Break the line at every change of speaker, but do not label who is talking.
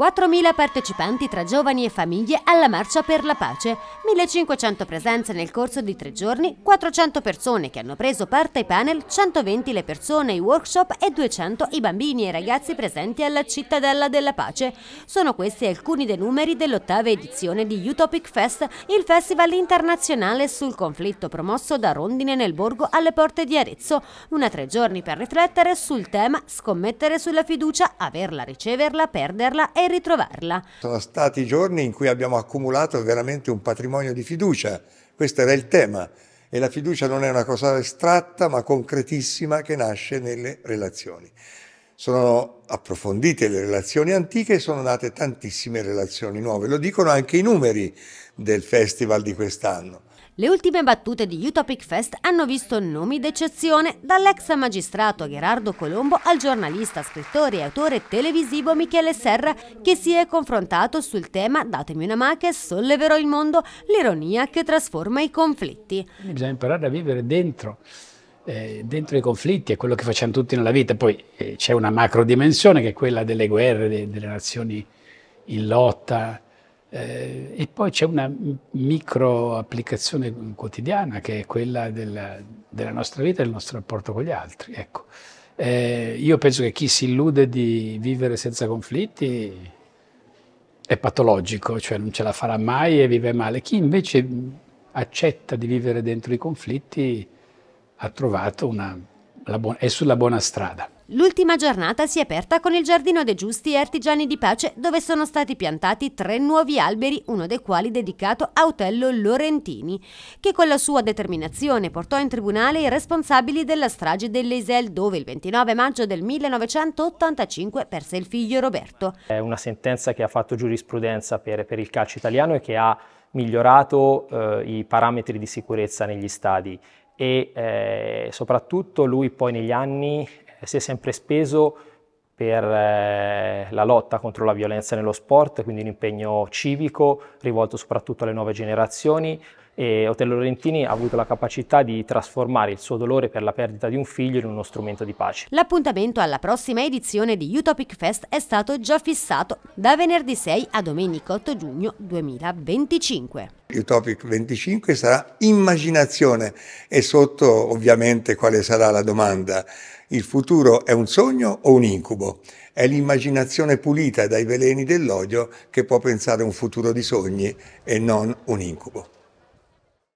4.000 partecipanti tra giovani e famiglie alla Marcia per la Pace, 1.500 presenze nel corso di tre giorni, 400 persone che hanno preso parte ai panel, 120 le persone ai workshop e 200 i bambini e i ragazzi presenti alla Cittadella della Pace. Sono questi alcuni dei numeri dell'ottava edizione di Utopic Fest, il festival internazionale sul conflitto promosso da Rondine nel Borgo alle porte di Arezzo, una tre giorni per riflettere sul tema scommettere sulla fiducia, averla, riceverla, perderla e ritrovarla.
Sono stati giorni in cui abbiamo accumulato veramente un patrimonio di fiducia, questo era il tema, e la fiducia non è una cosa astratta ma concretissima che nasce nelle relazioni. Sono approfondite le relazioni antiche e sono nate tantissime relazioni nuove, lo dicono anche i numeri del festival di quest'anno.
Le ultime battute di Utopic Fest hanno visto nomi d'eccezione, dall'ex magistrato Gerardo Colombo al giornalista, scrittore e autore televisivo Michele Serra, che si è confrontato sul tema Datemi una maca che solleverò il mondo, l'ironia che trasforma i conflitti.
Bisogna imparare a vivere dentro, eh, dentro i conflitti, è quello che facciamo tutti nella vita. Poi eh, c'è una macro dimensione che è quella delle guerre, de delle nazioni in lotta, eh, e poi c'è una micro applicazione quotidiana che è quella della, della, nostra vita e del nostro rapporto con gli altri. Ecco. Eh, io penso che chi si illude di vivere senza conflitti è patologico, cioè non ce la farà mai e vive male. Chi invece accetta di vivere dentro i conflitti ha trovato una buona, è sulla buona strada.
L'ultima giornata si è aperta con il Giardino dei Giusti e Artigiani di Pace, dove sono stati piantati tre nuovi alberi, uno dei quali dedicato a Otello Lorentini, che con la sua determinazione portò in tribunale i responsabili della strage dell'Eisel, dove il 29 maggio del 1985 perse il figlio Roberto.
È una sentenza che ha fatto giurisprudenza per, per il calcio italiano e che ha migliorato eh, i parametri di sicurezza negli stadi e eh, soprattutto lui poi negli anni eh, si è sempre speso per eh, la lotta contro la violenza nello sport, quindi un impegno civico rivolto soprattutto alle nuove generazioni. E Otello Lorentini ha avuto la capacità di trasformare il suo dolore per la perdita di un figlio in uno
strumento di pace.
L'appuntamento alla prossima edizione di Utopic Fest è stato già fissato da venerdì 6 a domenica 8 giugno 2025.
Utopic 25 sarà immaginazione e sotto ovviamente quale sarà la domanda il futuro è un sogno o un incubo? È l'immaginazione pulita dai veleni dell'odio che può pensare un futuro di sogni e non un incubo.